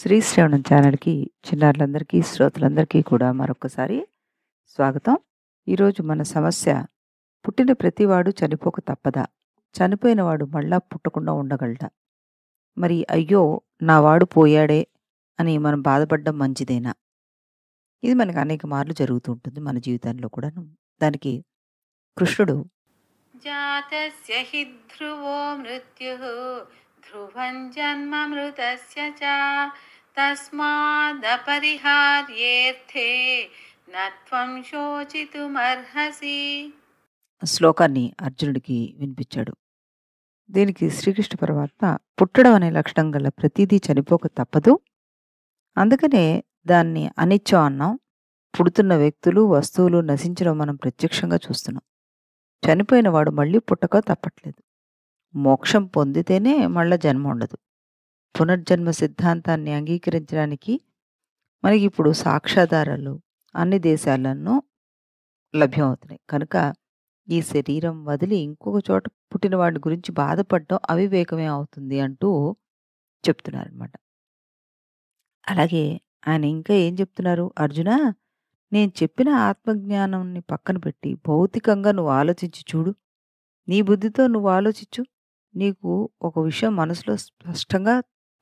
శ్రవణం ఛానల్కి చిన్నారులందరికీ శ్రోతలందరికీ కూడా మరొకసారి స్వాగతం ఈరోజు మన సమస్య పుట్టిన ప్రతివాడు చనిపోక తప్పదా చనిపోయినవాడు మళ్ళా పుట్టకుండా ఉండగలడా మరి అయ్యో నా వాడు పోయాడే అని మనం బాధపడడం మంచిదేనా ఇది మనకు అనేక మార్లు జరుగుతూ ఉంటుంది మన జీవితంలో కూడాను దానికి కృష్ణుడు జాతస్య ధ్రువో మృత్యు ధ్రువం జన్మ च తస్మాదపరిహార్యేర్థే నత్వం శోచితుమర్హసి శ్లోకాన్ని అర్జునుడికి వినిపించాడు దీనికి శ్రీకృష్ణ పరమాత్మ పుట్టడం అనే లక్షణం గల ప్రతిదీ చనిపోక తప్పదు అందుకనే దాన్ని అనిచ్చం అన్నాం పుడుతున్న వ్యక్తులు వస్తువులు నశించడం మనం ప్రత్యక్షంగా చూస్తున్నాం చనిపోయిన వాడు మళ్ళీ పుట్టక తప్పట్లేదు మోక్షం పొందితేనే మళ్ళీ జన్మ ఉండదు పునర్జన్మ సిద్ధాంతాన్ని అంగీకరించడానికి మనకి ఇప్పుడు సాక్ష్యాధారాలు అన్ని దేశాలను లభ్యమవుతున్నాయి కనుక ఈ శరీరం వదిలి ఇంకొక చోట పుట్టిన వాడి గురించి బాధపడడం అవివేకమే అవుతుంది అంటూ చెప్తున్నారనమాట అలాగే ఆయన ఇంకా ఏం చెప్తున్నారు అర్జున నేను చెప్పిన ఆత్మజ్ఞానాన్ని పక్కన పెట్టి భౌతికంగా నువ్వు ఆలోచించి చూడు నీ బుద్ధితో నువ్వు ఆలోచించు నీకు ఒక విషయం మనసులో స్పష్టంగా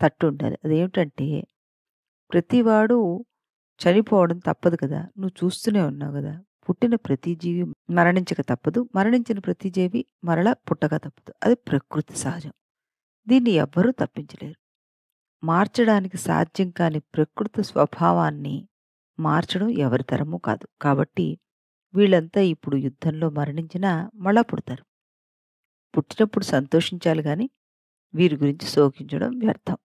తట్టు ఉండాలి అదేమిటంటే ప్రతివాడు చనిపోవడం తప్పదు కదా నువ్వు చూస్తూనే ఉన్నావు కదా పుట్టిన ప్రతి జీవి మరణించక తప్పదు మరణించిన ప్రతి జీవి మరల పుట్టక తప్పదు అది ప్రకృతి సహజం దీన్ని ఎవ్వరూ తప్పించలేరు మార్చడానికి సాధ్యం కాని ప్రకృతి స్వభావాన్ని మార్చడం ఎవరి తరమూ కాదు కాబట్టి వీళ్ళంతా ఇప్పుడు యుద్ధంలో మరణించినా మళ్ళా పుడతారు పుట్టినప్పుడు సంతోషించాలి కానీ వీరి గురించి శోకించడం వ్యర్థం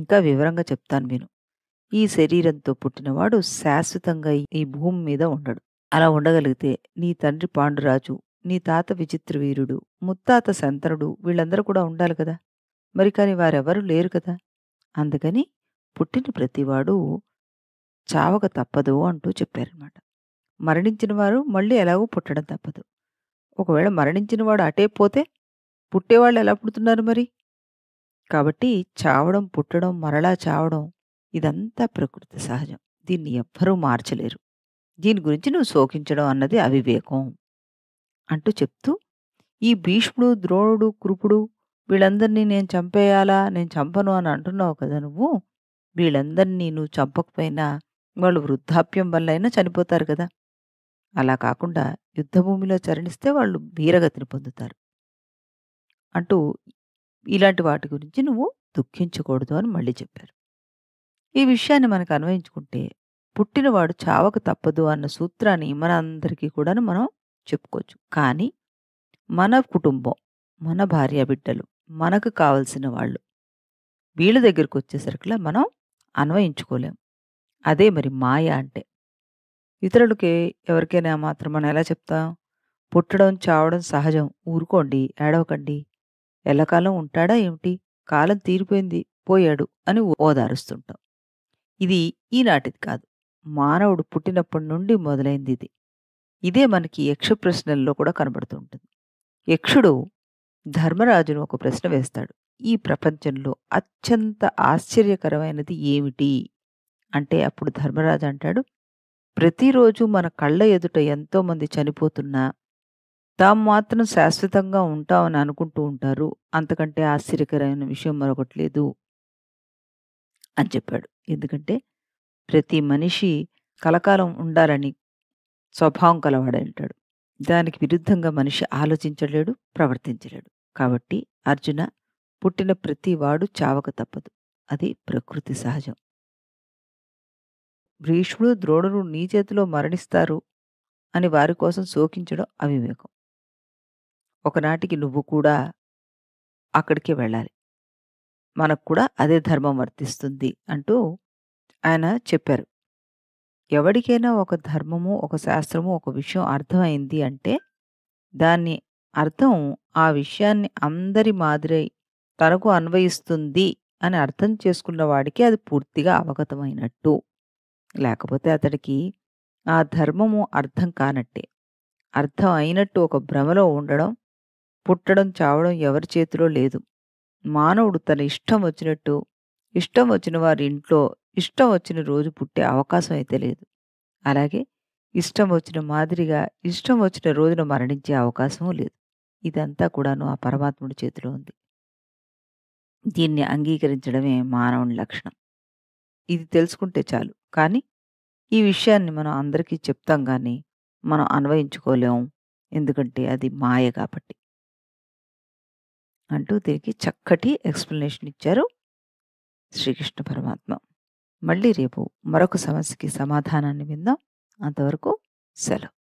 ఇంకా వివరంగా చెప్తాను నేను ఈ శరీరంతో పుట్టినవాడు శాశ్వతంగా ఈ భూమి మీద ఉండడు అలా ఉండగలిగితే నీ తండ్రి పాండురాజు నీ తాత విచిత్ర వీరుడు ముత్తాత శంతనుడు వీళ్ళందరూ కూడా ఉండాలి కదా మరి కానీ వారెవరూ లేరు కదా అందుకని పుట్టిన ప్రతివాడు చావక తప్పదు అంటూ చెప్పారనమాట మరణించిన వారు మళ్ళీ ఎలాగో పుట్టడం తప్పదు ఒకవేళ మరణించిన వాడు అటే పోతే పుట్టేవాళ్ళు ఎలా పుడుతున్నారు మరి కాబట్టి చావడం పుట్టడం మరలా చావడం ఇదంతా ప్రకృతి సహజం దీన్ని ఎవ్వరూ మార్చలేరు దీని గురించి నువ్వు శోకించడం అన్నది అవివేకం అంటూ చెప్తూ ఈ భీష్ముడు ద్రోణుడు కృపుడు వీళ్ళందరినీ నేను చంపేయాలా నేను చంపను అని అంటున్నావు కదా నువ్వు వీళ్ళందరినీ నువ్వు చంపకపోయినా వాళ్ళు వృద్ధాప్యం వల్ల అయినా చనిపోతారు కదా అలా కాకుండా యుద్ధభూమిలో చరణిస్తే వాళ్ళు వీరగతిని పొందుతారు అంటూ ఇలాంటి వాటి గురించి నువ్వు దుఃఖించకూడదు అని మళ్ళీ చెప్పారు ఈ విషయాన్ని మనకు అన్వయించుకుంటే పుట్టినవాడు చావక తప్పదు అన్న సూత్రాన్ని మనందరికీ కూడా మనం చెప్పుకోవచ్చు కానీ మన కుటుంబం మన భార్య బిడ్డలు మనకు కావలసిన వాళ్ళు వీళ్ళ దగ్గరికి వచ్చేసరికిలా మనం అన్వయించుకోలేం అదే మరి మాయ అంటే ఇతరులకి ఎవరికైనా మాత్రం మనం ఎలా చెప్తాం పుట్టడం చావడం సహజం ఊరుకోండి ఏడవకండి ఎల్లకాలం ఉంటాడా ఏమిటి కాలం తీరిపోయింది పోయాడు అని ఓదారుస్తుంటాం ఇది ఈనాటిది కాదు మానవుడు పుట్టినప్పటి నుండి మొదలైంది ఇది ఇదే మనకి యక్ష ప్రశ్నల్లో కూడా కనబడుతుంటుంది యక్షుడు ధర్మరాజును ఒక ప్రశ్న వేస్తాడు ఈ ప్రపంచంలో అత్యంత ఆశ్చర్యకరమైనది ఏమిటి అంటే అప్పుడు ధర్మరాజు అంటాడు ప్రతిరోజు మన కళ్ళ ఎదుట ఎంతోమంది చనిపోతున్నా తాము మాత్రం శాశ్వతంగా ఉంటామని అనుకుంటూ ఉంటారు అంతకంటే ఆశ్చర్యకరమైన విషయం మరొకటి లేదు అని చెప్పాడు ఎందుకంటే ప్రతి మనిషి కలకాలం ఉండాలని స్వభావం కలవాడంటాడు దానికి విరుద్ధంగా మనిషి ఆలోచించలేడు ప్రవర్తించలేడు కాబట్టి అర్జున పుట్టిన ప్రతి వాడు చావక తప్పదు అది ప్రకృతి సహజం భీష్ముడు ద్రోణుడు నీ చేతిలో మరణిస్తారు అని వారి కోసం శోకించడం అవివేకం ఒకనాటికి నువ్వు కూడా అక్కడికే వెళ్ళాలి మనకు కూడా అదే ధర్మం వర్తిస్తుంది అంటూ ఆయన చెప్పారు ఎవడికైనా ఒక ధర్మము ఒక శాస్త్రము ఒక విషయం అర్థమైంది అంటే దాన్ని అర్థం ఆ విషయాన్ని అందరి మాదిరి తనకు అన్వయిస్తుంది అని అర్థం చేసుకున్న వాడికి అది పూర్తిగా అవగతమైనట్టు లేకపోతే అతడికి ఆ ధర్మము అర్థం కానట్టే అర్థం అయినట్టు ఒక భ్రమలో ఉండడం పుట్టడం చావడం ఎవరి చేతిలో లేదు మానవుడు తన ఇష్టం వచ్చినట్టు ఇష్టం వచ్చిన వారి ఇంట్లో ఇష్టం వచ్చిన రోజు పుట్టే అవకాశం అయితే లేదు అలాగే ఇష్టం వచ్చిన మాదిరిగా ఇష్టం వచ్చిన రోజున మరణించే అవకాశం లేదు ఇదంతా కూడాను ఆ పరమాత్ముడి చేతిలో ఉంది దీన్ని అంగీకరించడమే మానవుని లక్షణం ఇది తెలుసుకుంటే చాలు కానీ ఈ విషయాన్ని మనం అందరికీ చెప్తాం కానీ మనం అన్వయించుకోలేము ఎందుకంటే అది మాయ కాబట్టి అంటూ దీనికి చక్కటి ఎక్స్ప్లెనేషన్ ఇచ్చారు శ్రీకృష్ణ పరమాత్మ మళ్ళీ రేపు మరొక సమస్యకి సమాధానాన్ని విందాం అంతవరకు సెలవు